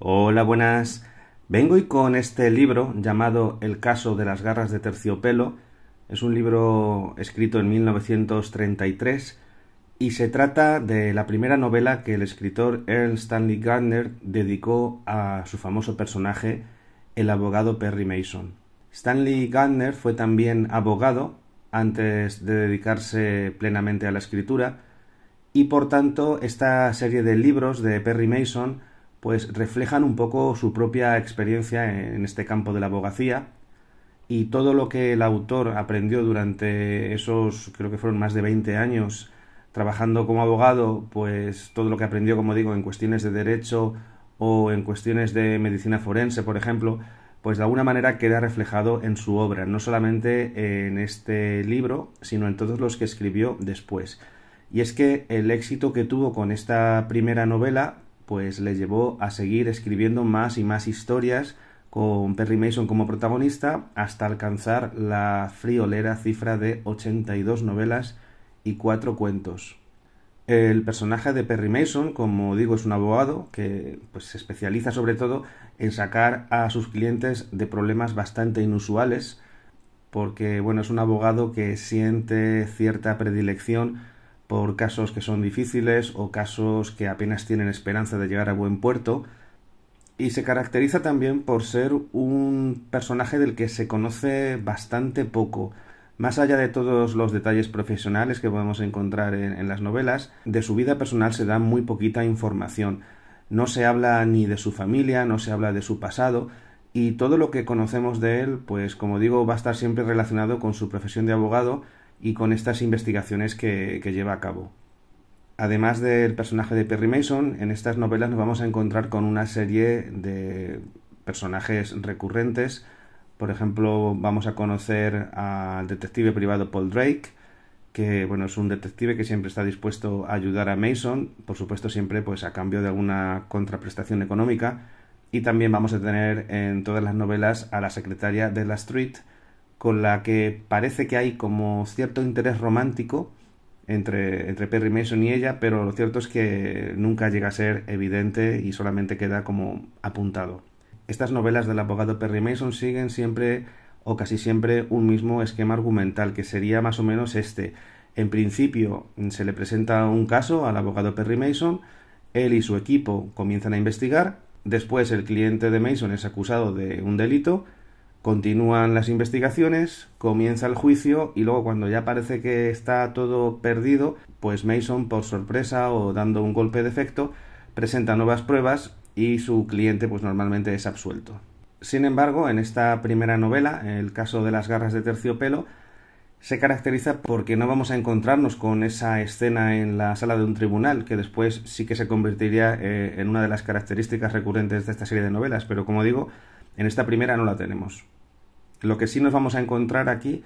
Hola, buenas. Vengo y con este libro llamado El caso de las garras de terciopelo. Es un libro escrito en 1933 y se trata de la primera novela que el escritor Ernst Stanley Gardner dedicó a su famoso personaje, el abogado Perry Mason. Stanley Gardner fue también abogado antes de dedicarse plenamente a la escritura y por tanto esta serie de libros de Perry Mason pues reflejan un poco su propia experiencia en este campo de la abogacía y todo lo que el autor aprendió durante esos, creo que fueron más de 20 años trabajando como abogado, pues todo lo que aprendió, como digo, en cuestiones de derecho o en cuestiones de medicina forense, por ejemplo, pues de alguna manera queda reflejado en su obra, no solamente en este libro, sino en todos los que escribió después. Y es que el éxito que tuvo con esta primera novela pues le llevó a seguir escribiendo más y más historias con Perry Mason como protagonista hasta alcanzar la friolera cifra de 82 novelas y 4 cuentos. El personaje de Perry Mason, como digo, es un abogado que pues, se especializa sobre todo en sacar a sus clientes de problemas bastante inusuales, porque bueno, es un abogado que siente cierta predilección por casos que son difíciles o casos que apenas tienen esperanza de llegar a buen puerto. Y se caracteriza también por ser un personaje del que se conoce bastante poco. Más allá de todos los detalles profesionales que podemos encontrar en, las novelas, de su vida personal se da muy poquita información. No se habla ni de su familia, no se habla de su pasado, y todo lo que conocemos de él, pues como digo, va a estar siempre relacionado con su profesión de abogado, y con estas investigaciones que, lleva a cabo. Además del personaje de Perry Mason, en estas novelas nos vamos a encontrar con una serie de personajes recurrentes. Por ejemplo, vamos a conocer al detective privado Paul Drake, que bueno, es un detective que siempre está dispuesto a ayudar a Mason, por supuesto siempre pues a cambio de alguna contraprestación económica. Y también vamos a tener en todas las novelas a la secretaria de la Street, con la que parece que hay como cierto interés romántico entre, Perry Mason y ella, pero lo cierto es que nunca llega a ser evidente y solamente queda como apuntado. Estas novelas del abogado Perry Mason siguen siempre o casi siempre un mismo esquema argumental, que sería más o menos este. En principio se le presenta un caso al abogado Perry Mason, él y su equipo comienzan a investigar, después el cliente de Mason es acusado de un delito Continúan las investigaciones, comienza el juicio y luego cuando ya parece que está todo perdido, pues Mason por sorpresa o dando un golpe de efecto presenta nuevas pruebas y su cliente pues normalmente es absuelto. Sin embargo, en esta primera novela, el caso de las garras de terciopelo, se caracteriza porque no vamos a encontrarnos con esa escena en la sala de un tribunal, que después sí que se convertiría eh, en una de las características recurrentes de esta serie de novelas, pero como digo, en esta primera no la tenemos. Lo que sí nos vamos a encontrar aquí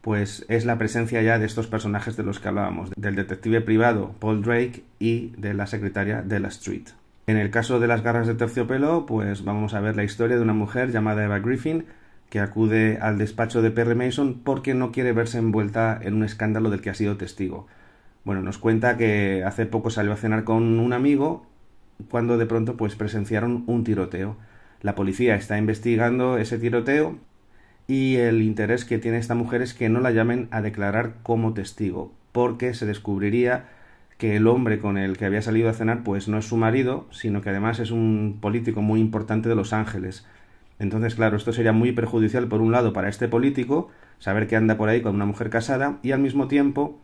pues es la presencia ya de estos personajes de los que hablábamos, del detective privado Paul Drake y de la secretaria de la Street. En el caso de las garras de terciopelo, pues vamos a ver la historia de una mujer llamada Eva Griffin que acude al despacho de Perry Mason porque no quiere verse envuelta en un escándalo del que ha sido testigo. Bueno, nos cuenta que hace poco salió a cenar con un amigo cuando de pronto pues presenciaron un tiroteo. La policía está investigando ese tiroteo y el interés que tiene esta mujer es que no la llamen a declarar como testigo, porque se descubriría que el hombre con el que había salido a cenar pues no es su marido, sino que además es un político muy importante de Los Ángeles. Entonces, claro, esto sería muy perjudicial por un lado para este político, saber que anda por ahí con una mujer casada, y al mismo tiempo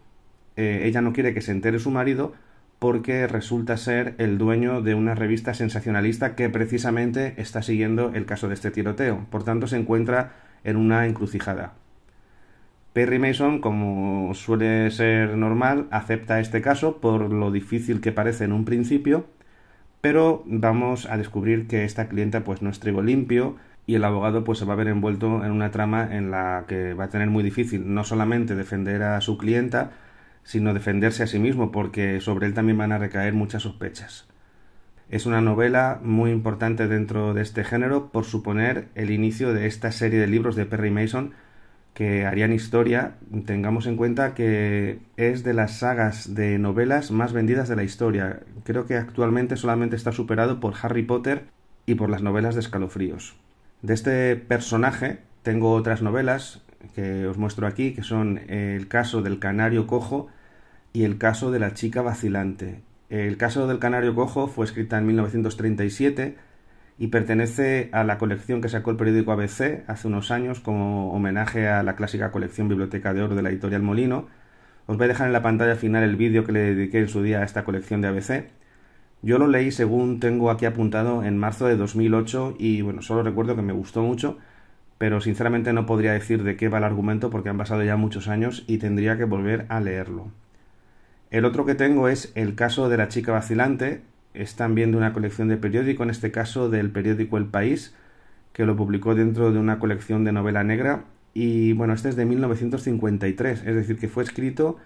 eh, ella no quiere que se entere su marido porque resulta ser el dueño de una revista sensacionalista que precisamente está siguiendo el caso de este tiroteo. Por tanto, se encuentra en una encrucijada. Perry Mason, como suele ser normal, acepta este caso por lo difícil que parece en un principio, pero vamos a descubrir que esta clienta pues no es trigo limpio y el abogado pues se va a ver envuelto en una trama en la que va a tener muy difícil no solamente defender a su clienta, sino defenderse a sí mismo porque sobre él también van a recaer muchas sospechas. Es una novela muy importante dentro de este género por suponer el inicio de esta serie de libros de Perry Mason que harían historia. Tengamos en cuenta que es de las sagas de novelas más vendidas de la historia. Creo que actualmente solamente está superado por Harry Potter y por las novelas de escalofríos. De este personaje tengo otras novelas que os muestro aquí, que son el caso del canario cojo y el caso de la chica vacilante, el caso del Canario Cojo fue escrita en 1937 y pertenece a la colección que sacó el periódico ABC hace unos años como homenaje a la clásica colección Biblioteca de Oro de la editorial Molino. Os voy a dejar en la pantalla final el vídeo que le dediqué en su día a esta colección de ABC. Yo lo leí, según tengo aquí apuntado, en marzo de 2008 y bueno, solo recuerdo que me gustó mucho, pero sinceramente no podría decir de qué va el argumento porque han pasado ya muchos años y tendría que volver a leerlo. El otro que tengo es el caso de la chica vacilante, es también de una colección de periódico, en este caso del periódico El País, que lo publicó dentro de una colección de novela negra. Y bueno, este es de 1953, es decir, que fue escrito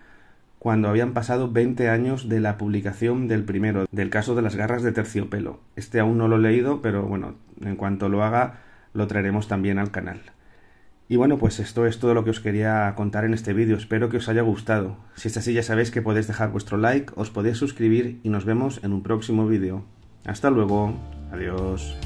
cuando habían pasado 20 años de la publicación del primero, del caso de las garras de terciopelo. Este aún no lo he leído, pero bueno, en cuanto lo haga, lo traeremos también al canal. Y bueno, pues esto es todo lo que os quería contar en este vídeo, espero que os haya gustado. Si es así ya sabéis que podéis dejar vuestro like, os podéis suscribir y nos vemos en un próximo vídeo. Hasta luego, adiós.